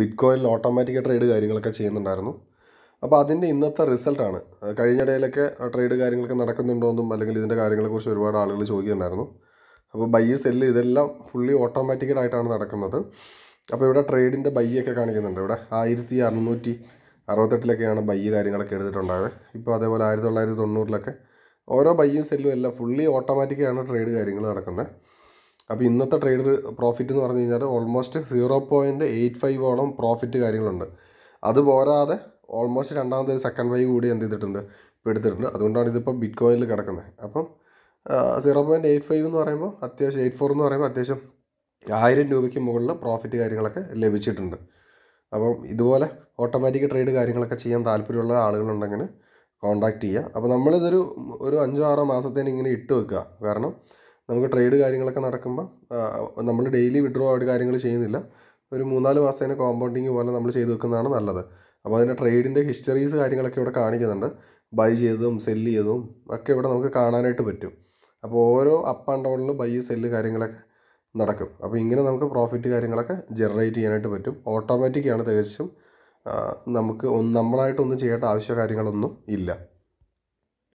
bit കോയിനിൽ automatic trade കാര്യങ്ങളൊക്കെ ചെയ്യുന്നുണ്ടായിരുന്നു അപ്പോൾ അതിൻ്റെ ഇന്നത്തെ റിസൾട്ടാണ് കഴിഞ്ഞ ഇടയിലൊക്കെ ട്രേഡ് കാര്യങ്ങളൊക്കെ നടക്കുന്നുണ്ടോയെന്നും അല്ലെങ്കിൽ ഇതിൻ്റെ കാര്യങ്ങളെക്കുറിച്ച് ഒരുപാട് ആളുകൾ ചോദിക്കുന്നുണ്ടായിരുന്നു അപ്പോൾ ബൈ സെല്ല് ഇതെല്ലാം ഫുള്ളി ഓട്ടോമാറ്റിക്കഡായിട്ടാണ് നടക്കുന്നത് അപ്പോൾ ഇവിടെ ട്രേഡിൻ്റെ ബൈ ഒക്കെ കാണിക്കുന്നുണ്ട് ഇവിടെ ആയിരത്തി അറുന്നൂറ്റി അറുപത്തെട്ടിലൊക്കെയാണ് ബൈ കാര്യങ്ങളൊക്കെ എടുത്തിട്ടുണ്ടായത് ഇപ്പോൾ അതേപോലെ ആയിരത്തി തൊള്ളായിരത്തി തൊണ്ണൂറിലൊക്കെ ഓരോ ബൈയും സെല്ലും എല്ലാം ഫുള്ളി ഓട്ടോമാറ്റിക്കാണ് ട്രേഡ് കാര്യങ്ങൾ നടക്കുന്നത് അപ്പോൾ ഇന്നത്തെ ട്രേഡർ പ്രോഫിറ്റ് എന്ന് പറഞ്ഞു കഴിഞ്ഞാൽ ഓൾമോസ്റ്റ് സീറോ പോയിൻറ്റ് എയ്റ്റ് ഓളം പ്രോഫിറ്റ് കാര്യങ്ങളുണ്ട് അത് പോരാതെ ഓൾമോസ്റ്റ് രണ്ടാമത്തെ ഒരു സെക്കൻഡ് വൈവ് കൂടി എന്ത് ചെയ്തിട്ടുണ്ട് ഇപ്പോൾ എടുത്തിട്ടുണ്ട് അതുകൊണ്ടാണ് ഇതിപ്പോൾ ബിറ്റ് കോയിനിൽ കിടക്കുന്നത് അപ്പം സീറോ പോയിൻറ്റ് എയ്റ്റ് ഫൈവ് എന്ന് പറയുമ്പോൾ അത്യാവശ്യം എയ്റ്റ് ഫോർ എന്ന് പറയുമ്പോൾ അത്യാവശ്യം ആയിരം രൂപയ്ക്ക് മുകളിൽ പ്രോഫിറ്റ് കാര്യങ്ങളൊക്കെ ലഭിച്ചിട്ടുണ്ട് അപ്പം ഇതുപോലെ ഓട്ടോമാറ്റിക് ട്രേഡ് കാര്യങ്ങളൊക്കെ ചെയ്യാൻ താല്പര്യമുള്ള ആളുകളുണ്ടെങ്കിൽ കോൺടാക്റ്റ് ചെയ്യുക അപ്പോൾ നമ്മളിതൊരു ഒരു അഞ്ചോ ആറോ മാസത്തേന് ഇങ്ങനെ ഇട്ട് വെക്കുക കാരണം നമുക്ക് ട്രേഡ് കാര്യങ്ങളൊക്കെ നടക്കുമ്പോൾ നമ്മൾ ഡെയിലി വിഡ്രോ ആയിട്ട് കാര്യങ്ങൾ ചെയ്യുന്നില്ല ഒരു മൂന്നാല് മാസത്തേനെ കോമ്പൗണ്ടിങ് പോലെ നമ്മൾ ചെയ്ത് വെക്കുന്നതാണ് നല്ലത് അപ്പോൾ അതിൻ്റെ ട്രേഡിൻ്റെ ഹിസ്റ്ററീസ് കാര്യങ്ങളൊക്കെ ഇവിടെ കാണിക്കുന്നുണ്ട് ബൈ ചെയ്തതും സെല്ല് ചെയ്തതും ഒക്കെ ഇവിടെ നമുക്ക് കാണാനായിട്ട് പറ്റും അപ്പോൾ ഓരോ അപ്പ് ആൻഡ് ഡൗണിലും ബൈ സെല്ല് കാര്യങ്ങളൊക്കെ നടക്കും അപ്പോൾ ഇങ്ങനെ നമുക്ക് പ്രോഫിറ്റ് കാര്യങ്ങളൊക്കെ ജനറേറ്റ് ചെയ്യാനായിട്ട് പറ്റും ഓട്ടോമാറ്റിക്കാണ് തികച്ചും നമുക്ക് നമ്മളായിട്ടൊന്നും ചെയ്യേണ്ട ആവശ്യ കാര്യങ്ങളൊന്നും ഇല്ല